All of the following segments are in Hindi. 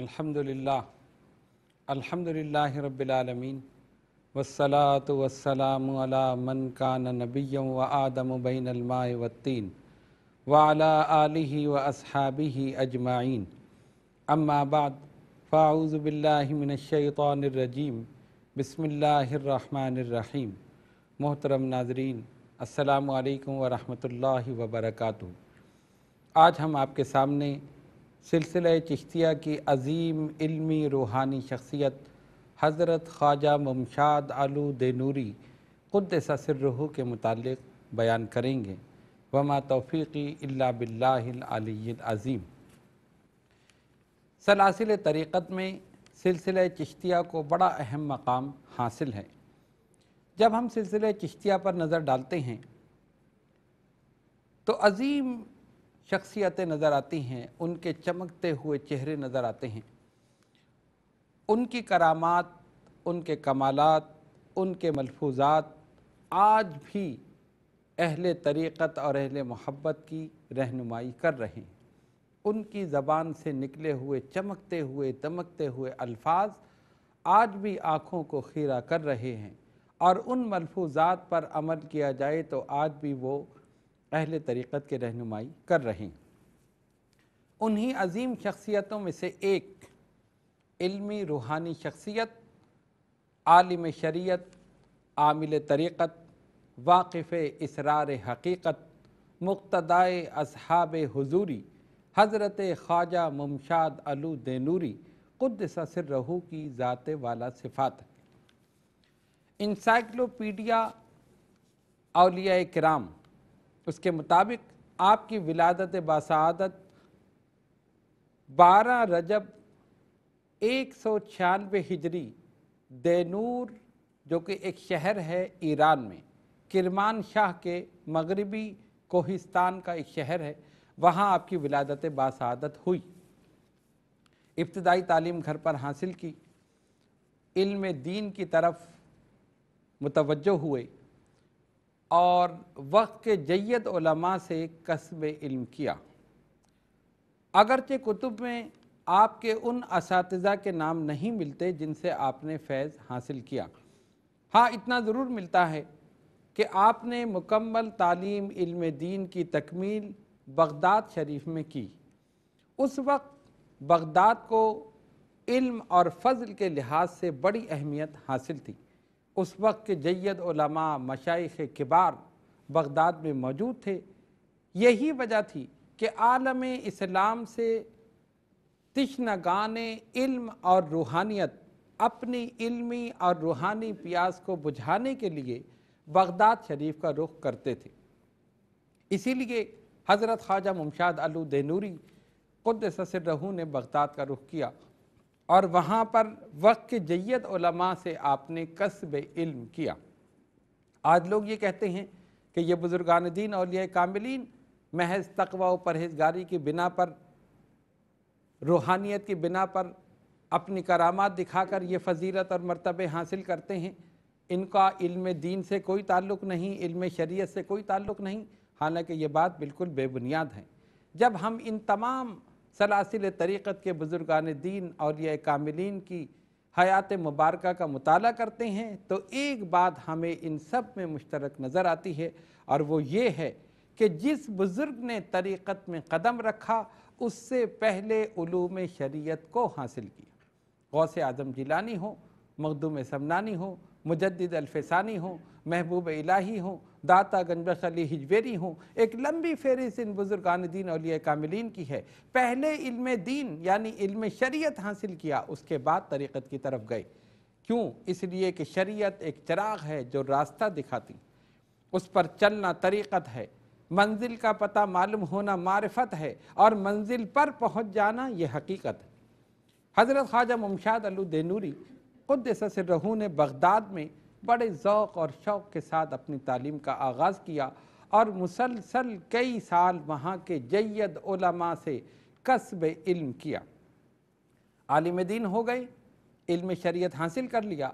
अल्हम्दुलिल्लाह अल्हम्दुलिल्लाह रब्बिलालमीन वसलात वसलाम अला मन कान नबियम व आदम बैन अलमाय वत्तीन व अला आलिही व असहाबी अजमाइन अम्माबाद फ़ाउज़बिल्लिमिनशैतरजीम बसमीम मोहतरम नाजरीन अल्लाम वरहमल वबरक आज हम आपके सामने सिलसिला चिश्तिया की अजीम इल्मी रूहानी शख्सियत हज़रत ख्वाजा ममशाद आलू देनूरी क़ुदसरह के मुतल बयान करेंगे वमा तोफ़ी अल्ला बिल्लाज़ीम सलासिल तरीक़त में सिलसिला चिश्तिया को बड़ा अहम मकाम हासिल है जब हम सिलसिले चिश्तिया पर नज़र डालते हैं तो अजीम शख्सियतें नज़र आती हैं उनके चमकते हुए चेहरे नज़र आते हैं उनकी करामात उनके कमालात उनके मलफूजात आज भी अहल तरीक़त और अहल मोहब्बत की रहनुमाई कर रहे हैं उनकी ज़बान से निकले हुए चमकते हुए दमकते हुए अल्फाज आज भी आँखों को खीरा कर रहे हैं और उन मलफूजात पर अमल किया जाए तो आज भी वो अहल तरीक़त के रहनुमाई कर हैं उन्हीं अजीम शख्सियतों में से एक इल्मी रूहानी शख्सियत आलिम शरीयत आमिल तरीक़त वाक़फ़ इसरार हकीक़त मुक्तदाए असहाब हजूरी हज़रत ख्वाजा मुमशाद अलू देनूरी ससर रहू की ज़ात वाला सिफात इंसाइक्लोपीडिया अलिया कराम उसके मुताबिक आपकी विलादत बासादत बारह रजब एक सौ छियानवे हिजरी दैनूर जो कि एक शहर है ईरान में किरमान शाह के मगरबी कोहिस्तान का एक शहर है वहाँ आपकी विलादत बासादत हुई इब्तदाई तालीम घर पर हासिल की इल्म दीन की तरफ मुतवजो हुए और वक्त के जैद ओलमा से कस्ब इल्म किया अगरचे कुतुब में आपके उन इस के नाम नहीं मिलते जिनसे आपने फैज़ हासिल किया हाँ इतना ज़रूर मिलता है कि आपने मुकम्मल तालीम इल्म दीन की तकमील बगदाद शरीफ में की उस वक्त बगदाद को इल्म और फजल के लिहाज से बड़ी अहमियत हासिल थी उस वक्त के जैद उलमा मशाइख किबार बगदाद में मौजूद थे यही वजह थी कि आलम इस्लाम से तशनगान इल्म और रूहानियत अपनी इल्मी और रूहानी प्यास को बुझाने के लिए बगदाद शरीफ का रुख करते थे इसीलिए हज़रत ख्वाजा मुमशाद अलू नूरी खुद ससर रहू ने बगदाद का रुख किया और वहाँ पर वक्त के जयत उलमा से आपने कस्ब इल्म किया आज लोग ये कहते हैं कि ये बुज़ुर्गान दीन और कामिलीन महज तकवा व परहेजगारी की बिना पर रूहानियत की बिना पर अपनी करामात दिखाकर ये फजीलत और मरतबे हासिल करते हैं इनका इल्म दीन से कोई ताल्लुक़ नहीं इल्म शरीयत से कोई ताल्लुक़ नहीं हालांकि ये बात बिल्कुल बेबुनियाद है जब हम इन तमाम सलासिल तरीक़त के बुज़ुर्गान दीन और यह कामिलीन की हयात मुबारक का मताल करते हैं तो एक बात हमें इन सब में मुश्तरक नज़र आती है और वो ये है कि जिस बुज़ुर्ग ने तरीक़त में कदम रखा उससे पहले ूम शरीयत को हासिल किया गौस आज़म जिलानी हो मखदूम समनानी हो मुजद अलफसानी हो महबूब इलाही हो दाता गंजबश अली हिजवेरी हूँ एक लंबी फहरिस्त इन बुजुर्गान दीन अलिया कामिलीन की है पहले इल्म दीन यानी इल्म शरीयत हासिल किया उसके बाद तरीक़त की तरफ गए क्यों इसलिए कि शरीयत एक चिराग है जो रास्ता दिखाती उस पर चलना तरीक़त है मंजिल का पता मालूम होना मारफत है और मंजिल पर पहुँच जाना यह हकीकत है हज़रत ख्वाजा मुमशाद अलू देनूरी खुद रहू ने बगदाद में बड़े ओक़ और शौक़ के साथ अपनी तालीम का आगाज़ किया और मुसलसल कई साल वहाँ के जैद ओलमा से कस्ब इल्म किया आलिम दीन हो गए इल्म शरीयत हासिल कर लिया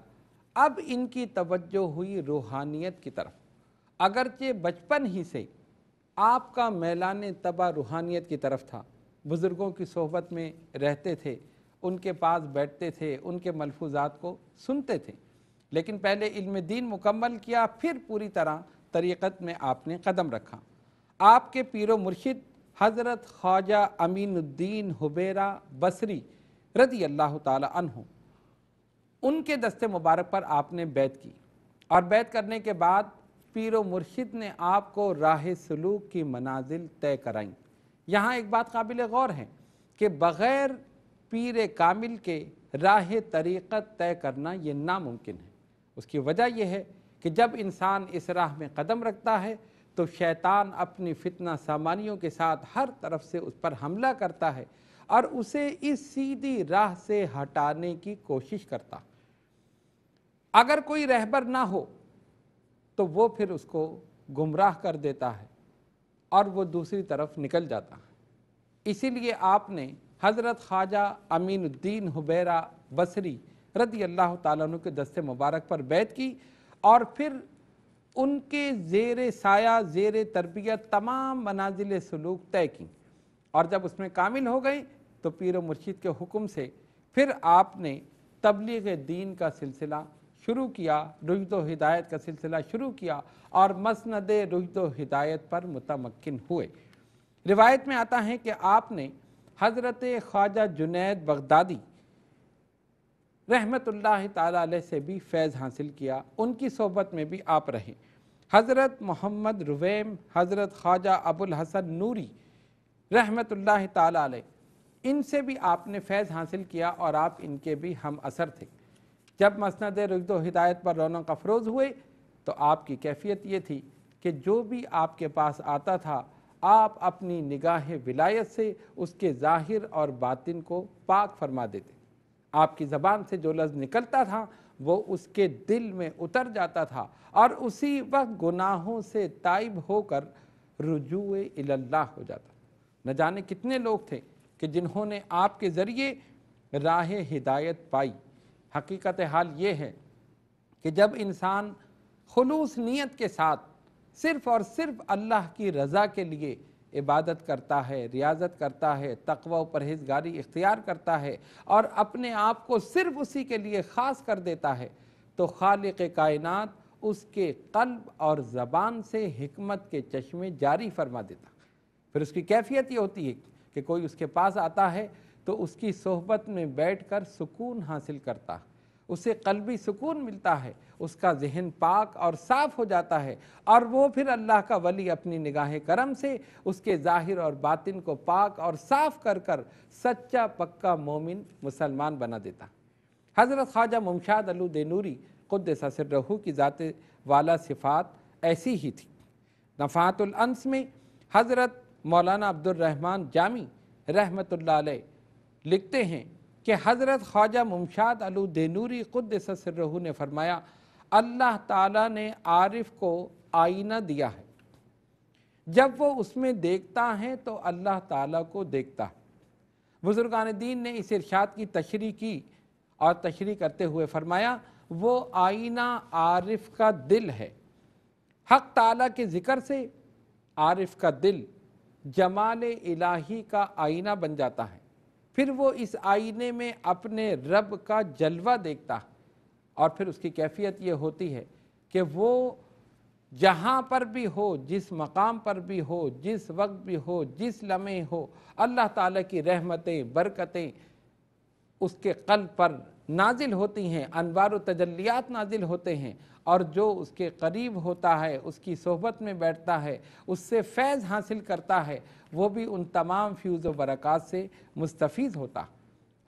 अब इनकी तवज्जो हुई रूहानियत की तरफ अगरचे बचपन ही से आपका मैलान तबा रूहानियत की तरफ था बुज़ुर्गों की सोहबत में रहते थे उनके पास बैठते थे उनके मलफूजात को सुनते थे लेकिन पहले इल्म दीन मुकम्मल किया फिर पूरी तरह तरीक़त में आपने कदम रखा आपके पीर मुर्शिद हज़रत ख्वाजा अमीनुद्दीन हुबेरा बसरी रदी अल्लाह तहों उनके दस्ते मुबारक पर आपने बैत की और बैत करने के बाद पीर मुर्शिद ने आपको राह सलूक की मनाजिल तय कराई यहाँ एक बात काबिल गौर है कि बग़ैर पीर कामिल के राह तरीक़त तय करना ये नामुमकिन है उसकी वजह यह है कि जब इंसान इस राह में कदम रखता है तो शैतान अपनी फितना सामानियों के साथ हर तरफ से उस पर हमला करता है और उसे इस सीधी राह से हटाने की कोशिश करता अगर कोई रहबर ना हो तो वो फिर उसको गुमराह कर देता है और वो दूसरी तरफ निकल जाता है इसीलिए आपने हज़रत ख्वाजा अमीनुद्दीन हुबैरा बसरी रदी अल्लाह तु के दस्ते मुबारक पर बैत की और फिर उनके जेर साया जेर तरबियत तमाम मनाजिल सलूक तय की और जब उसमें कामिल हो गई तो पीर मुर्शीद के हुक्म से फिर आपने तबलीग दीन का सिलसिला शुरू किया रुहत हिदायत का सिलसिला शुरू किया और मसंद रुहत हिदायत पर मतमकिन हुए रिवायत में आता है कि आपने हज़रत ख्वाजा जुनैद बगदादी रहमत ताली से भी फैज़ हासिल किया उनकी सोबत में भी आप रहे हज़रत मोहम्मद रुवैम हज़रत ख्वाजा अबुल हसन नूरी रहमत ताली इनसे भी आपने फैज़ हासिल किया और आप इनके भी हम असर थे जब मसंद रुजो हिदायत पर रौनक अफरोज़ हुए तो आपकी कैफियत ये थी कि जो भी आपके पास आता था आप अपनी निगाह विलायत से उसके ज़ाहिर और बातिन को पाक फरमा देते आपकी ज़बान से जो लफ्ज़ निकलता था वो उसके दिल में उतर जाता था और उसी वक्त गुनाहों से ताइब होकर रुजू अल्लाह हो जाता न जाने कितने लोग थे कि जिन्होंने आपके ज़रिए राह हिदायत पाई हकीकत हाल ये है कि जब इंसान खलूस नीयत के साथ सिर्फ़ और सिर्फ अल्लाह की रज़ा के लिए इबादत करता है रियाजत करता है तकवा परहेजगारी इख्तियार करता है और अपने आप को सिर्फ उसी के लिए ख़ास कर देता है तो खालिक कायनात उसके कल्ब और ज़बान से हमत के चश्मे जारी फरमा देता फिर उसकी कैफियत ये होती है कि कोई उसके पास आता है तो उसकी सोहबत में बैठ कर सुकून हासिल करता उसे कलबी सुकून मिलता है उसका जहन पाक और साफ हो जाता है और वो फिर अल्लाह का वली अपनी निगाह करम से उसके ज़ाहिर और बातिन को पाक और साफ कर कर सच्चा पक्का मोमिन मुसलमान बना देता हज़रत ख्वाजा मुमशाद अलू देनूरी खुद रहू की ज़ात वाला सिफात ऐसी ही थी नफ़ातुलंस में हज़रत मौलाना अब्दुलरहमान जामी रहमत लिखते हैं कि हज़रत ख्वाजा मुमशाद देनूरी ख़ुद ससरहू ने फरमाया अल्लाह ताला ने आरिफ को आईना दिया है जब वो उसमें देखता है तो अल्लाह ताला को देखता है बुज़ुर्गान दीन ने इस इर्शाद की तशरी की और तशरी करते हुए फरमाया वो आईना आरिफ का दिल है हक ताला के ज़िक्र से आरिफ का दिल जमाल इलाही का आईना बन जाता है फिर वो इस आईने में अपने रब का जलवा देखता और फिर उसकी कैफियत ये होती है कि वो जहाँ पर भी हो जिस मकाम पर भी हो जिस वक्त भी हो जिस लम्हे हो अल्लाह ताला की रहमतें बरकतें उसके कल पर नाजिल होती हैं अनवार तजलियात नाजिल होते हैं और जो उसके करीब होता है उसकी सोहबत में बैठता है उससे फैज़ हासिल करता है वो भी उन तमाम फ्यूज़ व बरक़ात से मुस्तफ़ होता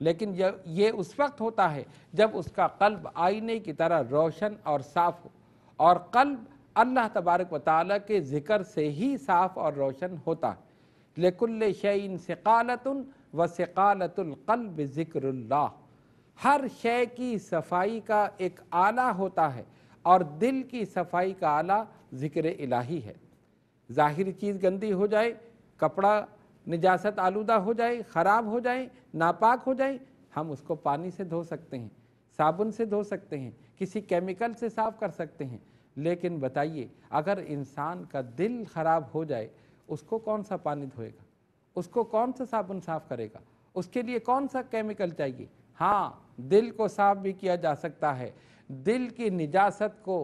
लेकिन जब ये उस वक्त होता है जब उसका कल्ब आईने की तरह रोशन और साफ़ हो और कल्ब अल्लाह तबारक व के ज़िक्र से ही साफ़ और रोशन होता है लेकुल्ल शन सकालतन व सकालतुल्कल्ब ज़िक्रल्ला हर शय की सफाई का एक आला होता है और दिल की सफाई का आला ज़िक्र इलाही है ज़ाहिर चीज़ गंदी हो जाए कपड़ा निजासत आलूदा हो जाए ख़राब हो जाए नापाक हो जाए हम उसको पानी से धो सकते हैं साबुन से धो सकते हैं किसी केमिकल से साफ कर सकते हैं लेकिन बताइए अगर इंसान का दिल खराब हो जाए उसको कौन सा पानी धोएगा उसको कौन सा साबुन साफ करेगा उसके लिए कौन सा केमिकल चाहिए हाँ दिल को साफ भी किया जा सकता है दिल की निजासत को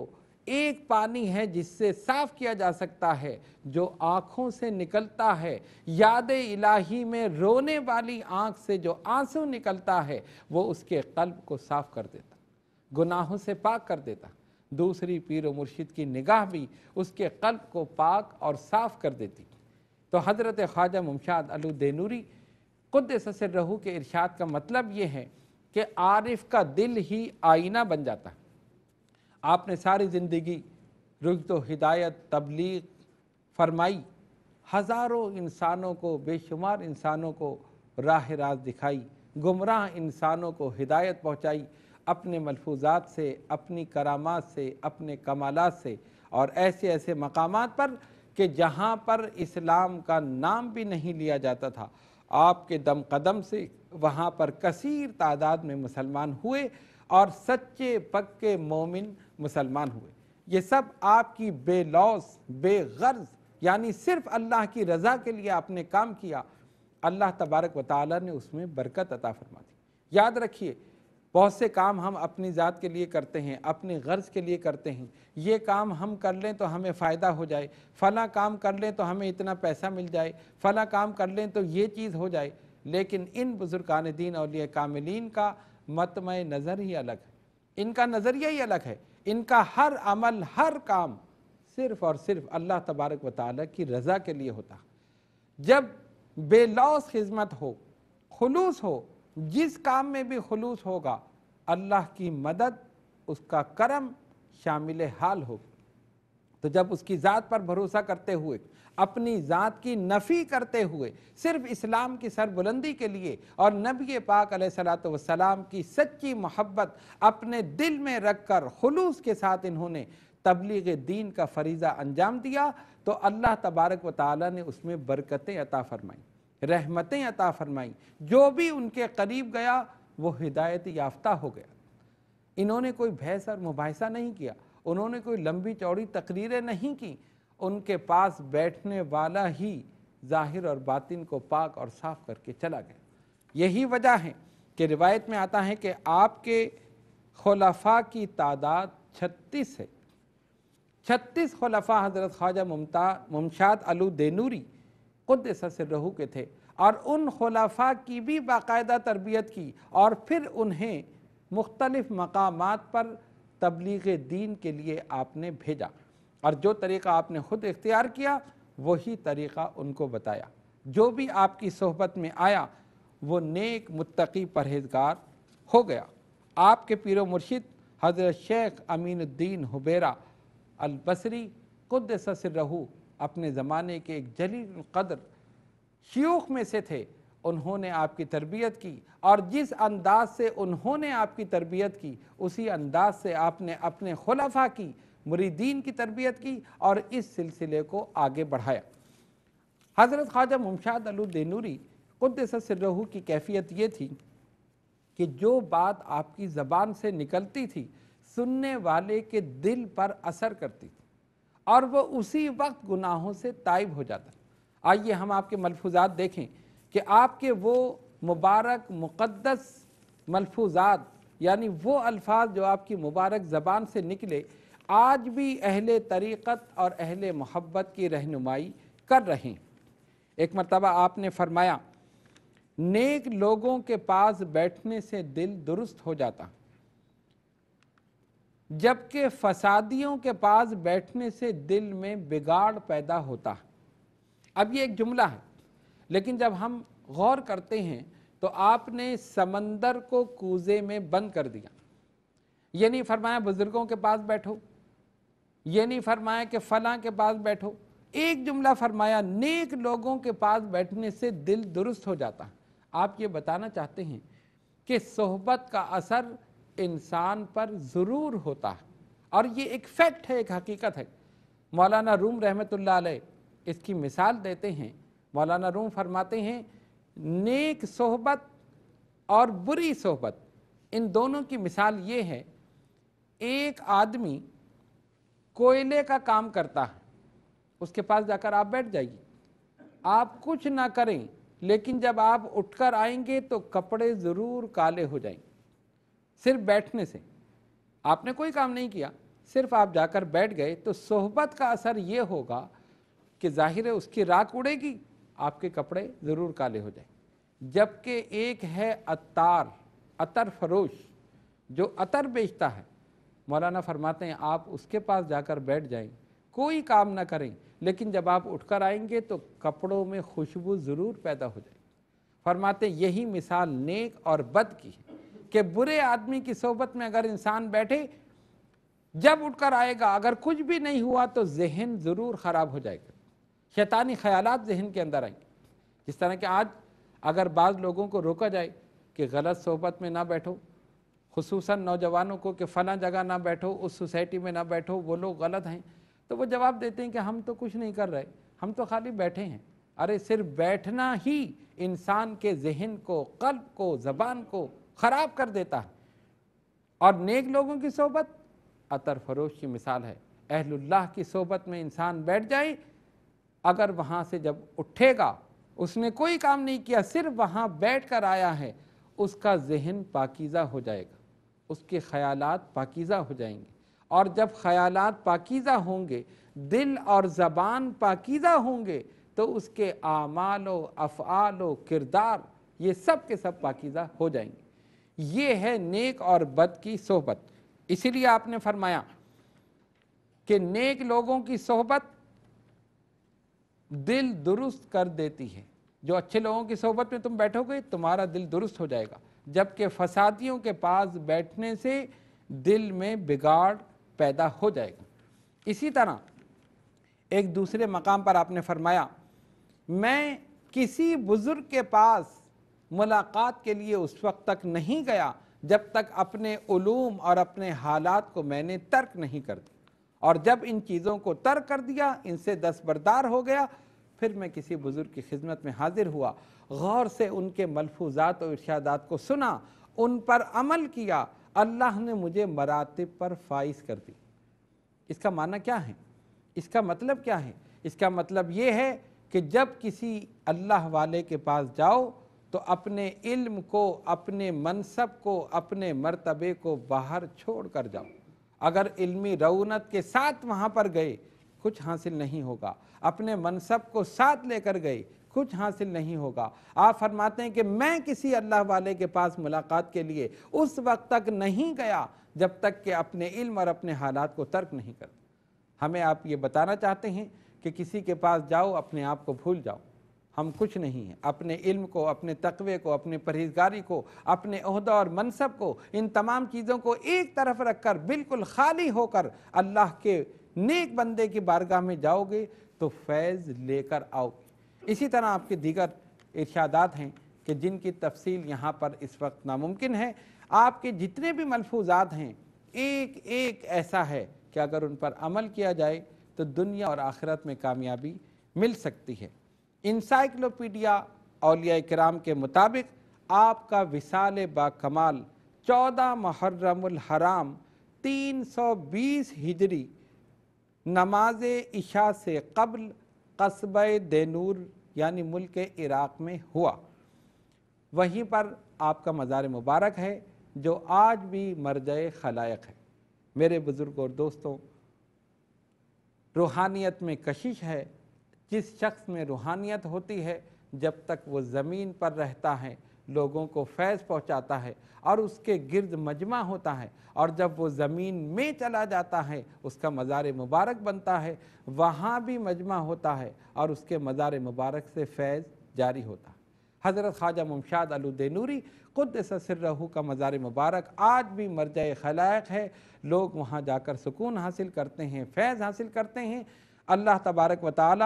एक पानी है जिससे साफ किया जा सकता है जो आँखों से निकलता है याद इलाही में रोने वाली आँख से जो आंसू निकलता है वो उसके कल्ब को साफ कर देता गुनाहों से पाक कर देता दूसरी पीर व मुर्शिद की निगाह भी उसके कल्ब को पाक और साफ कर देती तो हज़रत ख्वाजा मुमशाद अलू देनूरी खुद ससर रहू के इर्शाद का मतलब ये है कि आरिफ का दिल ही आईना बन जाता है आपने सारी ज़िंदगी तो हिदायत तबलीग फरमाई हज़ारों इंसानों को बेशुमार इंसानों को राह राज दिखाई गुमराह इंसानों को हिदायत पहुँचाई अपने मलफूजात से अपनी करामात से अपने कमालात से और ऐसे ऐसे मकाम पर कि जहाँ पर इस्लाम का नाम भी नहीं लिया जाता था आपके दम कदम से वहाँ पर कसीर तादाद में मुसलमान हुए और सच्चे पक्के मोमिन मुसलमान हुए ये सब आपकी बेलौस बेगर्ज यानी सिर्फ अल्लाह की रज़ा के लिए आपने काम किया अल्लाह तबारक व ताली ने उसमें बरकत अता फरमा दी याद रखिए बहुत से काम हम अपनी ज़ात के लिए करते हैं अपने गर्ज के लिए करते हैं ये काम हम कर लें तो हमें फ़ायदा हो जाए फ़ला काम कर लें तो हमें इतना पैसा मिल जाए फ़ला काम कर लें तो ये चीज़ हो जाए लेकिन इन बुजुर्गान दीन और कामिलीन का मतम नज़र ही अलग है इनका नज़रिया ही अलग है इनका हर अमल हर काम सिर्फ़ और सिर्फ अल्लाह तबारक व की रज़ा के लिए होता जब बेलौस खिदमत हो खलूस हो जिस काम में भी खलूस होगा अल्लाह की मदद उसका करम शामिल हाल होगा तो जब उसकी ज़ात पर भरोसा करते हुए अपनी ज़ात की नफ़ी करते हुए सिर्फ इस्लाम की सरबुलंदी के लिए और नबी पाक सलाम की सच्ची मोहब्बत अपने दिल में रख कर खलूस के साथ इन्होंने तबलीग दीन का फरीज़ा अंजाम दिया तो अल्लाह तबारक व ताली ने उसमें बरकतें अता फरमाई रहमतें अता फरमाई जो भी उनके करीब गया वो हिदायत याफ्ता हो गया इन्होंने कोई भैंस और मुबासा नहीं किया उन्होंने कोई लंबी चौड़ी तकरीरें नहीं की उनके पास बैठने वाला ही ज़ाहिर और बातिन को पाक और साफ करके चला गया यही वजह है कि रिवायत में आता है कि आपके खलफा की तादाद छत्तीस है छत्तीस खलफा हज़रत ख्वाजा मुमता मुमशाद अलू देनूरी खुद रहू के थे और उन खलफा की भी बाकायदा तरबियत की और फिर उन्हें मुख्तलिफ़ मकाम पर तबलीग दीन के लिए आपने भेजा और जो तरीक़ा आपने खुद इख्तियार किया वही तरीक़ा उनको बताया जो भी आपकी सोहबत में आया वो नेक मुत्तकी परहेजगार हो गया आपके पीर मुर्शिद हज़रत शेख अमीनुद्दीन हुबेरा अलबसरी कुद ससर रहू अपने ज़माने के एक जलील कदर शयूख में से थे उन्होंने आपकी तरबियत की और जिस अंदाज से उन्होंने आपकी तरबियत की उसी अंदाज से आपने अपने खुलाफा की मुरीदीन की तरबियत की और इस सिलसिले को आगे बढ़ाया हज़रत ख्वाजा मुमशाद अलूदनूरी कुदसरहू की कैफियत ये थी कि जो बात आपकी ज़बान से निकलती थी सुनने वाले के दिल पर असर करती थी और वह उसी वक्त गुनाहों से ताइब हो जाता आइए हम आपके मलफूजात देखें कि आपके वो मुबारक मुक़दस मलफूजात यानी वो अल्फाज जो आपकी मुबारक ज़बान से निकले आज भी अहल तरीक़त और अहल मोहब्बत की रहनुमाई कर रहे हैं एक मरतबा आपने फरमाया नेक लोगों के पास बैठने से दिल दुरुस्त हो जाता जबकि फसादियों के पास बैठने से दिल में बिगाड़ पैदा होता अब ये एक जुमला है लेकिन जब हम गौर करते हैं तो आपने समंदर को कूजे में बंद कर दिया ये नहीं फरमाया बुजुर्गों के पास बैठो ये नहीं फरमाया कि फला के पास बैठो एक जुमला फरमाया नेक लोगों के पास बैठने से दिल दुरुस्त हो जाता है आप ये बताना चाहते हैं कि सोहबत का असर इंसान पर ज़रूर होता है और ये एक फैक्ट है एक हकीकत है मौलाना रूम रहमत इसकी मिसाल देते हैं मौलाना रूम फरमाते हैं नेक सोहबत और बुरी सोहबत इन दोनों की मिसाल ये है एक आदमी कोयले का काम करता है उसके पास जाकर आप बैठ जाइए आप कुछ ना करें लेकिन जब आप उठकर आएंगे तो कपड़े ज़रूर काले हो जाएंगे सिर्फ बैठने से आपने कोई काम नहीं किया सिर्फ आप जाकर बैठ गए तो सोहबत का असर ये होगा कि जाहिर है उसकी राख उड़ेगी आपके कपड़े ज़रूर काले हो जाएंगे जबकि एक है अतार अतर फरोश जो अतर बेचता है मौलाना फरमाते हैं आप उसके पास जाकर बैठ जाएं कोई काम ना करें लेकिन जब आप उठकर आएंगे तो कपड़ों में खुशबू ज़रूर पैदा हो जाएगी फरमाते यही मिसाल नेक और बद की है कि बुरे आदमी की सोबत में अगर इंसान बैठे जब उठकर आएगा अगर कुछ भी नहीं हुआ तो जहन ज़रूर ख़राब हो जाएगा शैतानी ख्याल जहन के अंदर आएंगे जिस तरह के आज अगर बाज़ लोगों को रोका जाए कि गलत सोहबत में ना बैठो खसूस नौजवानों को कि फ़ला जगह ना बैठो उस सोसाइटी में ना बैठो वो लोग गलत हैं तो वो जवाब देते हैं कि हम तो कुछ नहीं कर रहे हम तो खाली बैठे हैं अरे सिर्फ बैठना ही इंसान के जहन को कल्ब को ज़बान को ख़राब कर देता है और नेक लोगों की सोबत अतर फरोश की मिसाल है अहलुल्लाह की सोबत में इंसान बैठ जाए अगर वहाँ से जब उठेगा उसने कोई काम नहीं किया सिर्फ वहाँ बैठ कर आया है उसका जहन पाकिज़ा हो जाएगा उसके ख्यालात पाकिज़ा हो जाएंगे और जब ख्यालात पाकिज़ा होंगे दिल और ज़बान पाकिज़ा होंगे तो उसके आमाल अफ़ाल किरदार ये सब के सब पाकिज़ा हो जाएंगे ये है नेक और बद की सोहबत इसीलिए आपने फरमाया कि नेक लोगों की सोहबत दिल दुरुस्त कर देती है जो अच्छे लोगों की सोबत में तुम बैठोगे तुम्हारा दिल दुरुस्त हो जाएगा जबकि फसादियों के पास बैठने से दिल में बिगाड़ पैदा हो जाएगा इसी तरह एक दूसरे मकाम पर आपने फरमाया मैं किसी बुज़ुर्ग के पास मुलाकात के लिए उस वक्त तक नहीं गया जब तक अपने ूम और अपने हालात को मैंने तर्क नहीं कर दिया और जब इन चीज़ों को तर कर दिया इनसे दस्तबरदार हो गया फिर मैं किसी बुज़ुर्ग की खिदमत में हाजिर हुआ गौर से उनके मलफूजात और इर्शादात को सुना उन पर अमल किया अल्लाह ने मुझे मरातब पर फाइज कर दी इसका माना क्या है इसका मतलब क्या है इसका मतलब ये है कि जब किसी अल्लाह वाले के पास जाओ तो अपने इल्म को अपने मनसब को अपने मर्तबे को बाहर छोड़ कर जाओ अगर इल्मी रौनत के साथ वहाँ पर गए कुछ हासिल नहीं होगा अपने मनसब को साथ लेकर गए कुछ हासिल नहीं होगा आप फरमाते हैं कि मैं किसी अल्लाह वाले के पास मुलाकात के लिए उस वक्त तक नहीं गया जब तक कि अपने इल्म और अपने हालात को तर्क नहीं कर हमें आप ये बताना चाहते हैं कि किसी के पास जाओ अपने आप को भूल जाओ हम कुछ नहीं हैं अपने इल्म को अपने तकवे को अपने परहेजगारी को अपने अहदा और मनसब को इन तमाम चीज़ों को एक तरफ रखकर बिल्कुल खाली होकर अल्लाह के नेक बंदे की बारगाह में जाओगे तो फैज़ लेकर आओगे इसी तरह आपके दीगर इर्शादात हैं कि जिनकी तफसील यहाँ पर इस वक्त नामुमकिन है आपके जितने भी मलफूजात हैं एक एक ऐसा है कि अगर उन पर अमल किया जाए तो दुनिया और आखिरत में कामयाबी मिल सकती है इंसाइक्लोपीडिया अलिया कराम के मुताबिक आपका बा कमाल चौदह महर्रमुल हराम तीन सौ बीस हिजरी नमाज इशा से कबल कस्ब दैनूर यानी मुल्क इराक में हुआ वहीं पर आपका मज़ार मुबारक है जो आज भी मरज खलायक है मेरे बुज़ुर्ग और दोस्तों रूहानियत में कशिश है जिस शख्स में रूहानियत होती है जब तक वो ज़मीन पर रहता है लोगों को फैज़ पहुंचाता है और उसके गिरद मजमा होता है और जब वो ज़मीन में चला जाता है उसका मज़ार मुबारक बनता है वहाँ भी मजमा होता है और उसके मज़ार मुबारक से फैज़ जारी होता है हज़रत ख्वाजा मुमशाद अलुदैनूरी ख़ुद रहू का मज़ार मुबारक आज भी मरज खलायक है लोग वहाँ जाकर सुकून हासिल करते हैं फैज़ हासिल करते हैं अल्लाह तबारक व ताली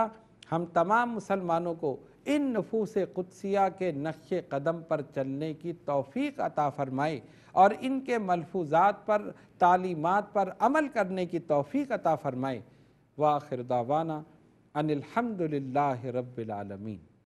हम तमाम मुसलमानों को इन नफूस कुदसिया के नक्श कदम पर चलने की तौफीक अता फ़रमाए और इनके मलफूजात पर तालीमत पर अमल करने की तौफीक अता फ़रमाए वाखिर दावाना अनिलहमदिल्ला रबालमीन